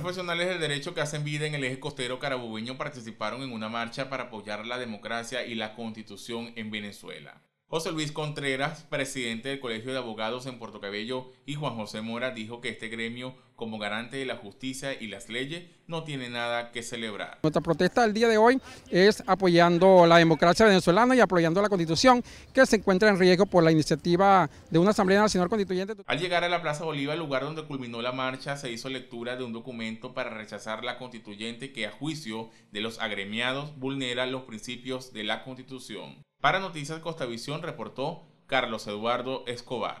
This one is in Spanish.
Profesionales del derecho que hacen vida en el eje costero carabobeño participaron en una marcha para apoyar la democracia y la constitución en Venezuela. José Luis Contreras, presidente del Colegio de Abogados en Puerto Cabello, y Juan José Mora dijo que este gremio como garante de la justicia y las leyes, no tiene nada que celebrar. Nuestra protesta del día de hoy es apoyando la democracia venezolana y apoyando la constitución que se encuentra en riesgo por la iniciativa de una Asamblea Nacional Constituyente. Al llegar a la Plaza Bolívar, lugar donde culminó la marcha, se hizo lectura de un documento para rechazar la constituyente que a juicio de los agremiados vulnera los principios de la constitución. Para Noticias Visión, reportó Carlos Eduardo Escobar.